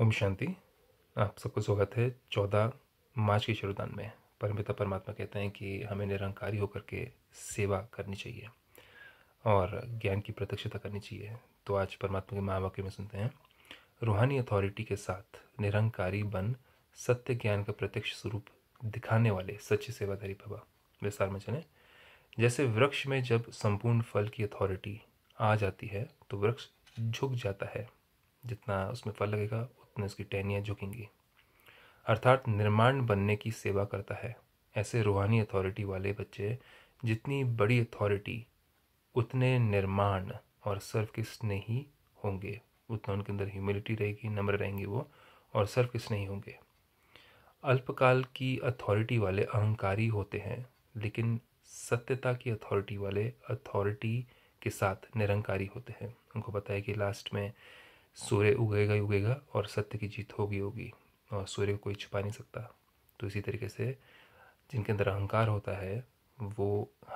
ओम शांति आप सबको स्वागत है चौदह मार्च के शुरुदान में परमपिता परमात्मा कहते हैं कि हमें निरंकारी होकर के सेवा करनी चाहिए और ज्ञान की प्रत्यक्षता करनी चाहिए तो आज परमात्मा के महावाक्य में सुनते हैं रूहानी अथॉरिटी के साथ निरंकारी बन सत्य ज्ञान का प्रत्यक्ष स्वरूप दिखाने वाले सच्ची सेवाधारी बाबा विस्तार में चले जैसे वृक्ष में जब संपूर्ण फल की अथॉरिटी आ जाती है तो वृक्ष झुक जाता है जितना उसमें फल लगेगा उतने उसकी टहनियाँ झुकेंगी अर्थात निर्माण बनने की सेवा करता है ऐसे रूहानी अथॉरिटी वाले बच्चे जितनी बड़ी अथॉरिटी उतने निर्माण और सर्व के स्नेही होंगे उतना उनके अंदर ह्यूमिलिटी रहेगी नम्र रहेंगे वो और सर्व के स्नेही होंगे अल्पकाल की अथॉरिटी वाले अहंकारी होते हैं लेकिन सत्यता की अथॉरिटी वाले अथॉरिटी के साथ निरंकारी होते हैं उनको पता है कि लास्ट में सूर्य उगेगा ही उगेगा और सत्य की जीत होगी होगी और सूर्य को कोई छुपा नहीं सकता तो इसी तरीके से जिनके अंदर अहंकार होता है वो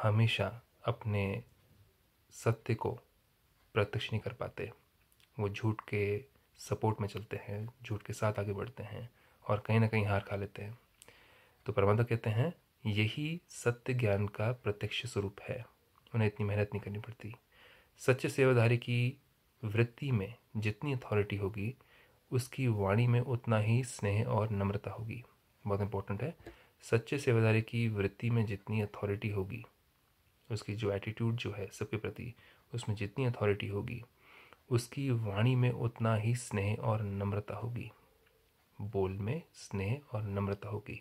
हमेशा अपने सत्य को प्रत्यक्ष नहीं कर पाते वो झूठ के सपोर्ट में चलते हैं झूठ के साथ आगे बढ़ते हैं और कहीं ना कहीं हार खा लेते हैं तो प्रबंधक कहते हैं यही सत्य ज्ञान का प्रत्यक्ष स्वरूप है उन्हें इतनी मेहनत नहीं करनी पड़ती सच्चे सेवाधारी की वृत्ति में जितनी अथॉरिटी होगी उसकी वाणी में उतना ही स्नेह और नम्रता होगी बहुत इंपॉर्टेंट है सच्चे सेवादारी की वृत्ति में जितनी अथॉरिटी होगी उसकी जो एटीट्यूड जो है सबके प्रति उसमें जितनी अथॉरिटी होगी उसकी वाणी में उतना ही स्नेह और नम्रता होगी बोल में स्नेह और नम्रता होगी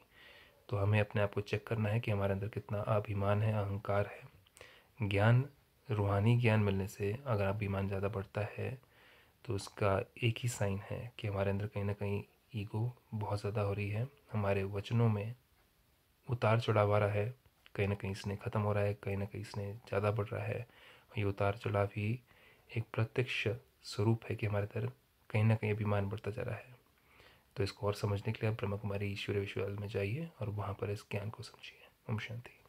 तो हमें अपने आप को चेक करना है कि हमारे अंदर कितना अभिमान है अहंकार है ज्ञान रूहानी ज्ञान मिलने से अगर आप ईमान ज़्यादा बढ़ता है तो उसका एक ही साइन है कि हमारे अंदर कहीं ना कहीं ईगो बहुत ज़्यादा हो रही है हमारे वचनों में उतार चढ़ाव आ रहा है कहीं ना कहीं इसने ख़त्म हो रहा है कहीं ना कहीं इसने ज़्यादा बढ़ रहा है ये उतार चढ़ाव ही एक प्रत्यक्ष स्वरूप है कि हमारे अंदर कहीं ना कहीं अभिमान बढ़ता जा रहा है तो इसको और समझने के लिए आप ब्रह्म कुमारी ईश्वर विश्वविद्यालय में जाइए और वहाँ पर इस ज्ञान को समझिए ओम शांति